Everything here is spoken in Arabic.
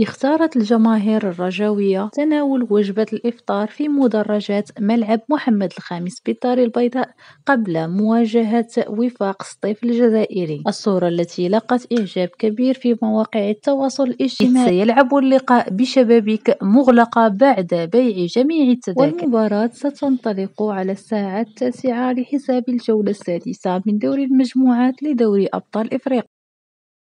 اختارت الجماهير الرجاوية تناول وجبة الإفطار في مدرجات ملعب محمد الخامس بالدار البيضاء قبل مواجهة وفاق سطيف الجزائري الصورة التي لقت إعجاب كبير في مواقع التواصل الاجتماعي سيلعب اللقاء بشبابيك مغلقة بعد بيع جميع التذاكر والمباراة ستنطلق على الساعة التاسعة لحساب الجولة السادسة من دوري المجموعات لدوري أبطال إفريقيا